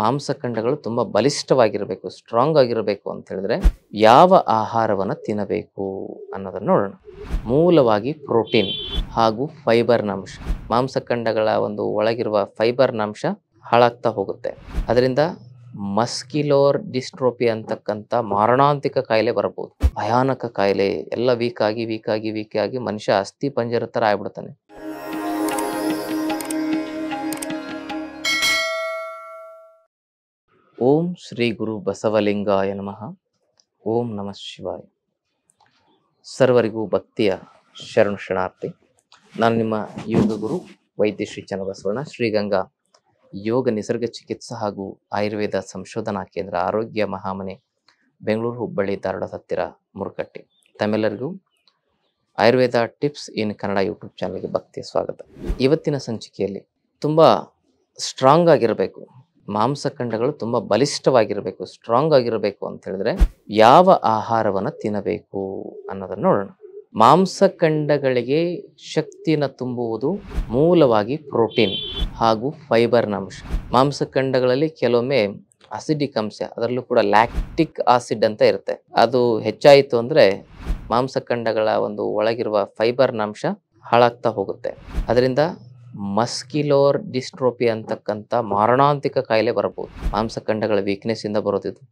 ಮಾಂಸಖಂಡಗಳು ತುಂಬ ಬಲಿಷ್ಠವಾಗಿರಬೇಕು ಸ್ಟ್ರಾಂಗ್ ಆಗಿರಬೇಕು ಅಂತ ಹೇಳಿದ್ರೆ ಯಾವ ಆಹಾರವನ್ನು ತಿನ್ನಬೇಕು ಅನ್ನೋದನ್ನು ನೋಡೋಣ ಮೂಲವಾಗಿ ಪ್ರೋಟೀನ್ ಹಾಗೂ ಫೈಬರ್ನ ಅಂಶ ಮಾಂಸಖಂಡಗಳ ಒಂದು ಒಳಗಿರುವ ಫೈಬರ್ನ ಅಂಶ ಹಾಳಾಗ್ತಾ ಹೋಗುತ್ತೆ ಅದರಿಂದ ಮಸ್ಕಿಲೋರ್ ಡಿಸ್ಟ್ರೋಪಿ ಅಂತಕ್ಕಂಥ ಮಾರಣಾಂತಿಕ ಕಾಯಿಲೆ ಬರಬಹುದು ಭಯಾನಕ ಕಾಯಿಲೆ ಎಲ್ಲ ವೀಕ್ ಆಗಿ ವೀಕ್ ಆಗಿ ವೀಕ್ ಆಗಿ ಮನುಷ್ಯ ಅಸ್ಥಿ ಪಂಜರ ಥರ ಆಗ್ಬಿಡ್ತಾನೆ ಓಂ ಶ್ರೀ ಗುರು ಬಸವಲಿಂಗಾಯ ನಮಃ ಓಂ ನಮಃ ಶಿವಾಯ ಸರ್ವರಿಗೂ ಭಕ್ತಿಯ ಶರಣು ಶರಣಾರ್ಥಿ ನಾನು ನಿಮ್ಮ ಯೋಗ ಗುರು ವೈದ್ಯ ಶ್ರೀ ಚನ್ನಬಸವಣ್ಣ ಶ್ರೀಗಂಗಾ ಯೋಗ ನಿಸರ್ಗ ಚಿಕಿತ್ಸಾ ಹಾಗೂ ಆಯುರ್ವೇದ ಸಂಶೋಧನಾ ಕೇಂದ್ರ ಆರೋಗ್ಯ ಮಹಾಮನೆ ಬೆಂಗಳೂರು ಹುಬ್ಬಳ್ಳಿ ಧಾರವಾಡ ಹತ್ತಿರ ಮುರುಕಟ್ಟೆ ತಮ್ಮೆಲ್ಲರಿಗೂ Ayurveda tips in Kannada YouTube ಚಾನಲ್ಗೆ ಭಕ್ತಿಯ ಸ್ವಾಗತ ಇವತ್ತಿನ ಸಂಚಿಕೆಯಲ್ಲಿ ತುಂಬ ಸ್ಟ್ರಾಂಗ್ ಆಗಿರಬೇಕು ಮಾಂಸಖಂಡಗಳು ತುಂಬ ಬಲಿಷ್ಠವಾಗಿರಬೇಕು ಸ್ಟ್ರಾಂಗ್ ಆಗಿರಬೇಕು ಅಂತ ಹೇಳಿದ್ರೆ ಯಾವ ಆಹಾರವನ್ನು ತಿನ್ನಬೇಕು ಅನ್ನೋದನ್ನು ನೋಡೋಣ ಮಾಂಸಖಂಡಗಳಿಗೆ ಶಕ್ತಿನ ತುಂಬುವುದು ಮೂಲವಾಗಿ ಪ್ರೋಟೀನ್ ಹಾಗೂ ಫೈಬರ್ನ ಅಂಶ ಮಾಂಸಖಂಡಗಳಲ್ಲಿ ಕೆಲವೊಮ್ಮೆ ಅಸಿಡಿಕ್ ಅಂಶ ಅದರಲ್ಲೂ ಕೂಡ ಲ್ಯಾಕ್ಟಿಕ್ ಆಸಿಡ್ ಅಂತ ಇರುತ್ತೆ ಅದು ಹೆಚ್ಚಾಯಿತು ಅಂದರೆ ಮಾಂಸಖಂಡಗಳ ಒಂದು ಒಳಗಿರುವ ಫೈಬರ್ನ ಅಂಶ ಹಾಳಾಗ್ತಾ ಹೋಗುತ್ತೆ ಅದರಿಂದ ಮಸ್ಕಿಲೋರ್ ಡಿಸ್ಟ್ರೋಪಿ ಅಂತಕ್ಕಂಥ ಮಾರಣಾಂತಿಕ ಕಾಯಿಲೆ ಬರಬಹುದು ಮಾಂಸಖಂಡಗಳ ವೀಕ್ನೆಸ್ಸಿಂದ ಬರೋದಿದ್ದು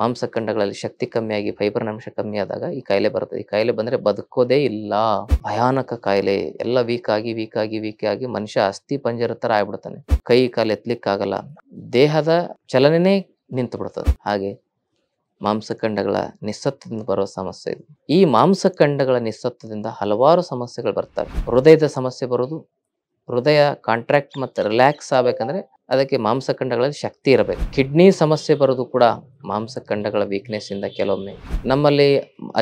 ಮಾಂಸಖಂಡಗಳಲ್ಲಿ ಶಕ್ತಿ ಕಮ್ಮಿಯಾಗಿ ಫೈಬರ್ ಅಂಶ ಕಮ್ಮಿ ಆದಾಗ ಈ ಕಾಯಿಲೆ ಬರುತ್ತೆ ಈ ಕಾಯಿಲೆ ಬಂದರೆ ಬದುಕೋದೇ ಇಲ್ಲ ಭಯಾನಕ ಕಾಯಿಲೆ ಎಲ್ಲ ವೀಕ್ ಆಗಿ ವೀಕ್ ಆಗಿ ವೀಕ್ ಆಗಿ ಮನುಷ್ಯ ಅಸ್ಥಿ ಪಂಜರ ಥರ ಆಗ್ಬಿಡ್ತಾನೆ ಕೈ ಕಾಲು ಆಗಲ್ಲ ದೇಹದ ಚಲನೆನೇ ನಿಂತು ಬಿಡ್ತದೆ ಹಾಗೆ ಮಾಂಸಖಂಡಗಳ ನಿಸ್ಸತ್ವದಿಂದ ಬರೋ ಸಮಸ್ಯೆ ಇದು ಈ ಮಾಂಸಖಂಡಗಳ ನಿಸ್ಸತ್ವದಿಂದ ಹಲವಾರು ಸಮಸ್ಯೆಗಳು ಬರ್ತವೆ ಹೃದಯದ ಸಮಸ್ಯೆ ಬರೋದು ಹೃದಯ ಕಾಂಟ್ರಾಕ್ಟ್ ಮತ್ತು ರಿಲ್ಯಾಕ್ಸ್ ಆಗಬೇಕಂದ್ರೆ ಅದಕ್ಕೆ ಮಾಂಸಖಂಡಗಳಲ್ಲಿ ಶಕ್ತಿ ಇರಬೇಕು ಕಿಡ್ನಿ ಸಮಸ್ಯೆ ಬರೋದು ಕೂಡ ಮಾಂಸಖಂಡಗಳ ವೀಕ್ನೆಸ್ಸಿಂದ ಕೆಲವೊಮ್ಮೆ ನಮ್ಮಲ್ಲಿ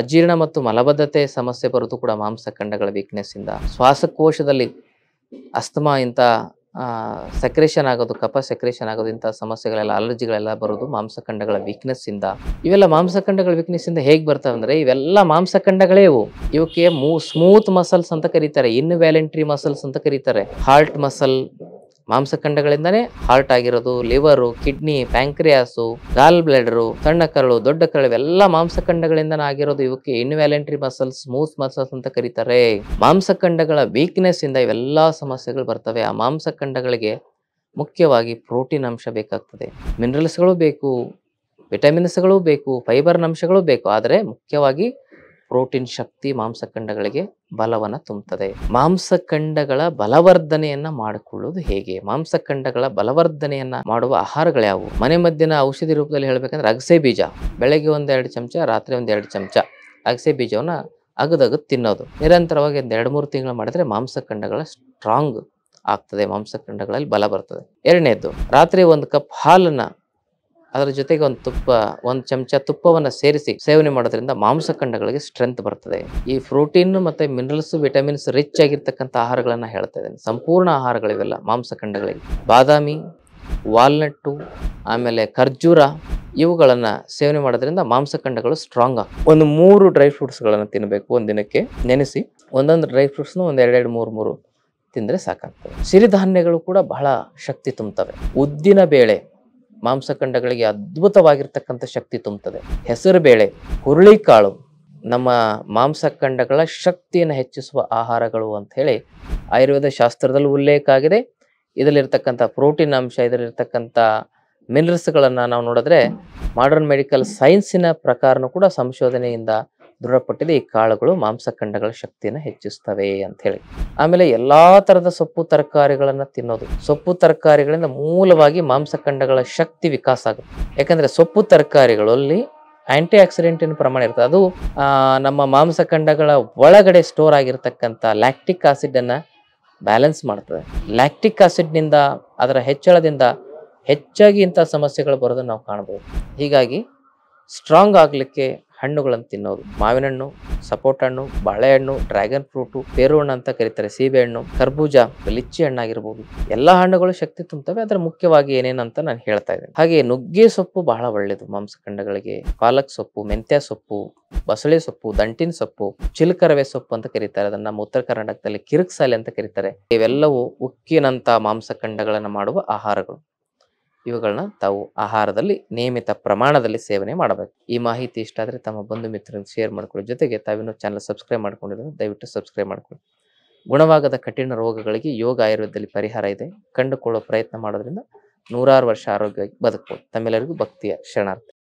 ಅಜೀರ್ಣ ಮತ್ತು ಮಲಬದ್ಧತೆ ಸಮಸ್ಯೆ ಬರೋದು ಕೂಡ ಮಾಂಸಖಂಡಗಳ ವೀಕ್ನೆಸ್ಸಿಂದ ಶ್ವಾಸಕೋಶದಲ್ಲಿ ಅಸ್ತಮಾ ಇಂಥ ಸೆಕ್ರೇಷನ್ ಆಗೋದು ಕಫ ಸೆಕ್ರೇಷನ್ ಆಗೋದು ಇಂಥ ಸಮಸ್ಯೆಗಳೆಲ್ಲ ಅಲರ್ಜಿಗಳೆಲ್ಲ ಬರೋದು ಮಾಂಸಖಂಡಗಳ ಇಂದ ಇವೆಲ್ಲ ಮಾಂಸಖಂಡಗಳ ಇಂದ ಹೇಗೆ ಬರ್ತವೆ ಅಂದರೆ ಇವೆಲ್ಲ ಮಾಂಸಖಂಡಗಳೇ ಇವು ಇವಕ್ಕೆ ಸ್ಮೂತ್ ಮಸಲ್ಸ್ ಅಂತ ಕರೀತಾರೆ ಇನ್ ವ್ಯಾಲೆಂಟ್ರಿ ಮಸಲ್ಸ್ ಅಂತ ಕರೀತಾರೆ ಹಾರ್ಟ್ ಮಸಲ್ ಮಾಂಸಖಂಡಗಳಿಂದನೇ ಹಾರ್ಟ್ ಆಗಿರೋದು liver kidney pancreas gall bladder ಸಣ್ಣ ಕರಳು ದೊಡ್ಡ ಕರಳು ಇವೆಲ್ಲ ಮಾಂಸಖಂಡಗಳಿಂದ ಆಗಿರೋದು ಇವಕ್ಕೆ ಇನ್ವ್ಯಾಲೆಂಟ್ರಿ ಮಸಲ್ಸ್ ಸ್ಮೂತ್ ಮಸಲ್ಸ್ ಅಂತ ಕರೀತಾರೆ ಮಾಂಸಖಂಡಗಳ ವೀಕ್ನೆಸ್ ಇಂದ ಇವೆಲ್ಲ ಸಮಸ್ಯೆಗಳು ಬರ್ತವೆ ಆ ಮಾಂಸಖಂಡಗಳಿಗೆ ಮುಖ್ಯವಾಗಿ ಪ್ರೋಟೀನ್ ಅಂಶ ಬೇಕಾಗ್ತದೆ ಮಿನರಲ್ಸ್ಗಳು ಬೇಕು ವಿಟಮಿನ್ಸ್ಗಳು ಬೇಕು ಫೈಬರ್ನ ಅಂಶಗಳು ಬೇಕು ಆದರೆ ಮುಖ್ಯವಾಗಿ ಪ್ರೋಟೀನ್ ಶಕ್ತಿ ಮಾಂಸಖಂಡಗಳಿಗೆ ಬಲವನ್ನು ತುಂಬುತ್ತದೆ ಮಾಂಸಖಂಡಗಳ ಬಲವರ್ಧನೆಯನ್ನ ಮಾಡಿಕೊಳ್ಳುವುದು ಹೇಗೆ ಮಾಂಸಖಂಡಗಳ ಬಲವರ್ಧನೆಯನ್ನ ಮಾಡುವ ಆಹಾರಗಳು ಯಾವುವು ಮನೆ ಮಧ್ಯನ ಔಷಧಿ ರೂಪದಲ್ಲಿ ಹೇಳಬೇಕಂದ್ರೆ ಅಗಸೆ ಬೀಜ ಬೆಳಗ್ಗೆ ಒಂದೆರಡು ಚಮಚ ರಾತ್ರಿ ಒಂದೆರಡು ಚಮಚ ಅಗಸೆ ಬೀಜವನ್ನು ಅಗದಗದು ತಿನ್ನೋದು ನಿರಂತರವಾಗಿ ಒಂದು ಎರಡು ಮೂರು ತಿಂಗಳು ಮಾಡಿದ್ರೆ ಮಾಂಸಖಂಡಗಳ ಸ್ಟ್ರಾಂಗ್ ಆಗ್ತದೆ ಮಾಂಸಖಂಡಗಳಲ್ಲಿ ಬಲ ಬರ್ತದೆ ಎರಡನೇದು ರಾತ್ರಿ ಒಂದು ಕಪ್ ಹಾಲನ್ನು ಅದರ ಜೊತೆಗೆ ಒಂದು ತುಪ್ಪ ಒಂದು ಚಮಚ ತುಪ್ಪವನ್ನು ಸೇರಿಸಿ ಸೇವನೆ ಮಾಡೋದ್ರಿಂದ ಮಾಂಸಖಂಡಗಳಿಗೆ ಸ್ಟ್ರೆಂತ್ ಬರ್ತದೆ ಈ ಪ್ರೋಟೀನ್ ಮತ್ತೆ ಮಿನರಲ್ಸ್ ವಿಟಮಿನ್ಸ್ ರಿಚ್ ಆಗಿರ್ತಕ್ಕಂಥ ಆಹಾರಗಳನ್ನು ಹೇಳ್ತಾ ಇದ್ದೇನೆ ಸಂಪೂರ್ಣ ಆಹಾರಗಳಿವೆಲ್ಲ ಮಾಂಸಖಂಡಗಳಿಗೆ ಬಾದಾಮಿ ವಾಲ್ನಟ್ಟು ಆಮೇಲೆ ಖರ್ಜೂರ ಇವುಗಳನ್ನು ಸೇವನೆ ಮಾಡೋದ್ರಿಂದ ಮಾಂಸಖಂಡಗಳು ಸ್ಟ್ರಾಂಗ್ ಆಗ್ತವೆ ಒಂದು ಮೂರು ಡ್ರೈ ಫ್ರೂಟ್ಸ್ಗಳನ್ನು ತಿನ್ನಬೇಕು ಒಂದಿನಕ್ಕೆ ನೆನೆಸಿ ಒಂದೊಂದು ಡ್ರೈ ಫ್ರೂಟ್ಸ್ನ ಒಂದು ಎರಡೆರಡು ಮೂರು ಮೂರು ತಿಂದರೆ ಸಾಕಾಗ್ತದೆ ಸಿರಿಧಾನ್ಯಗಳು ಕೂಡ ಬಹಳ ಶಕ್ತಿ ತುಂಬುತ್ತವೆ ಉದ್ದಿನ ಬೇಳೆ ಮಾಂಸಖಂಡಗಳಿಗೆ ಅದ್ಭುತವಾಗಿರ್ತಕ್ಕಂಥ ಶಕ್ತಿ ತುಂಬುತ್ತದೆ ಹೆಸರು ಬೇಳೆ ಹುರುಳಿಕಾಳು ನಮ್ಮ ಮಾಂಸಖಂಡಗಳ ಶಕ್ತಿಯನ್ನು ಹೆಚ್ಚಿಸುವ ಆಹಾರಗಳು ಅಂತ ಹೇಳಿ ಆಯುರ್ವೇದ ಶಾಸ್ತ್ರದಲ್ಲಿ ಉಲ್ಲೇಖ ಆಗಿದೆ ಇದರಲ್ಲಿರ್ತಕ್ಕಂಥ ಪ್ರೋಟೀನ್ ಅಂಶ ಇದರಲ್ಲಿರ್ತಕ್ಕಂಥ ಮಿನರಲ್ಸ್ಗಳನ್ನು ನಾವು ನೋಡಿದ್ರೆ ಮಾಡರ್ನ್ ಮೆಡಿಕಲ್ ಸೈನ್ಸಿನ ಪ್ರಕಾರನೂ ಕೂಡ ಸಂಶೋಧನೆಯಿಂದ ದೃಢಪಟ್ಟಿದೆ ಈ ಕಾಳುಗಳು ಮಾಂಸಖಂಡಗಳ ಶಕ್ತಿಯನ್ನು ಹೆಚ್ಚಿಸ್ತವೆ ಅಂತ ಹೇಳಿ ಆಮೇಲೆ ಎಲ್ಲಾ ತರದ ಸೊಪ್ಪು ತರಕಾರಿಗಳನ್ನ ತಿನ್ನೋದು ಸೊಪ್ಪು ತರಕಾರಿಗಳಿಂದ ಮೂಲವಾಗಿ ಮಾಂಸಖಂಡಗಳ ಶಕ್ತಿ ವಿಕಾಸ ಆಗುತ್ತೆ ಯಾಕಂದ್ರೆ ಸೊಪ್ಪು ತರಕಾರಿಗಳಲ್ಲಿ ಆಂಟಿ ಆಕ್ಸಿಡೆಂಟಿನ ಪ್ರಮಾಣ ಇರ್ತದೆ ಅದು ನಮ್ಮ ಮಾಂಸಖಂಡಗಳ ಒಳಗಡೆ ಸ್ಟೋರ್ ಆಗಿರತಕ್ಕಂಥ ಲ್ಯಾಕ್ಟಿಕ್ ಆಸಿಡ್ ಅನ್ನ ಬ್ಯಾಲೆನ್ಸ್ ಮಾಡ್ತದೆ ಲ್ಯಾಕ್ಟಿಕ್ ಆಸಿಡ್ನಿಂದ ಅದರ ಹೆಚ್ಚಳದಿಂದ ಹೆಚ್ಚಾಗಿ ಇಂಥ ಸಮಸ್ಯೆಗಳು ಬರೋದನ್ನು ನಾವು ಕಾಣ್ಬೋದು ಹೀಗಾಗಿ ಸ್ಟ್ರಾಂಗ್ ಆಗಲಿಕ್ಕೆ ಹಣ್ಣುಗಳನ್ನು ತಿನ್ನೋದು ಮಾವಿನ ಹಣ್ಣು ಸಪೋಟ ಹಣ್ಣು ಬಾಳೆಹಣ್ಣು ಡ್ರ್ಯಾಗನ್ ಫ್ರೂಟು ಪೇರು ಹಣ್ಣು ಅಂತ ಕರೀತಾರೆ ಸೀಬೆಹಣ್ಣು ಕರ್ಬೂಜ ಲಿಚ್ಚಿ ಹಣ್ಣಾಗಿರ್ಬೋದು ಎಲ್ಲ ಹಣ್ಣುಗಳು ಶಕ್ತಿ ತುಂಬುತ್ತವೆ ಅದರ ಮುಖ್ಯವಾಗಿ ಏನೇನಂತ ನಾನು ಹೇಳ್ತಾ ಇದ್ದೇನೆ ಹಾಗೆ ನುಗ್ಗೆ ಸೊಪ್ಪು ಬಹಳ ಒಳ್ಳೆಯದು ಮಾಂಸಖಂಡಗಳಿಗೆ ಪಾಲಕ್ ಸೊಪ್ಪು ಮೆಂತ್ಯ ಸೊಪ್ಪು ಬಸಳೆ ಸೊಪ್ಪು ದಂಟಿನ ಸೊಪ್ಪು ಚಿಲ್ಕರವೆ ಸೊಪ್ಪು ಅಂತ ಕರೀತಾರೆ ಅದನ್ನ ನಮ್ಮ ಉತ್ತರ ಕರ್ನಾಟಕದಲ್ಲಿ ಕಿರುಕ್ಸಾಲೆ ಅಂತ ಕರೀತಾರೆ ಇವೆಲ್ಲವೂ ಉಕ್ಕಿನಂತ ಮಾಂಸಖಂಡಗಳನ್ನು ಮಾಡುವ ಆಹಾರಗಳು ಇವುಗಳನ್ನ ತಾವು ಆಹಾರದಲ್ಲಿ ನಿಯಮಿತ ಪ್ರಮಾಣದಲ್ಲಿ ಸೇವನೆ ಮಾಡಬೇಕು ಈ ಮಾಹಿತಿ ಇಷ್ಟ ಆದರೆ ತಮ್ಮ ಬಂಧು ಮಿತ್ರರಿಗೆ ಶೇರ್ ಮಾಡ್ಕೊಳ್ಳಿ ಜೊತೆಗೆ ತಾವಿನ್ನೂ ಚಾನಲ್ ಸಬ್ಸ್ಕ್ರೈಬ್ ಮಾಡ್ಕೊಂಡಿದ್ರೆ ದಯವಿಟ್ಟು ಸಬ್ಸ್ಕ್ರೈಬ್ ಮಾಡ್ಕೊಳ್ಳಿ ಗುಣವಾಗದ ಕಠಿಣ ರೋಗಗಳಿಗೆ ಯೋಗ ಆಯುರ್ವೇದದಲ್ಲಿ ಪರಿಹಾರ ಇದೆ ಕಂಡುಕೊಳ್ಳೋ ಪ್ರಯತ್ನ ಮಾಡೋದ್ರಿಂದ ನೂರಾರು ವರ್ಷ ಆರೋಗ್ಯವಾಗಿ ಬದುಕಬಹುದು ತಮ್ಮೆಲ್ಲರಿಗೂ ಭಕ್ತಿಯ ಶರಣಾರ್ಥಿ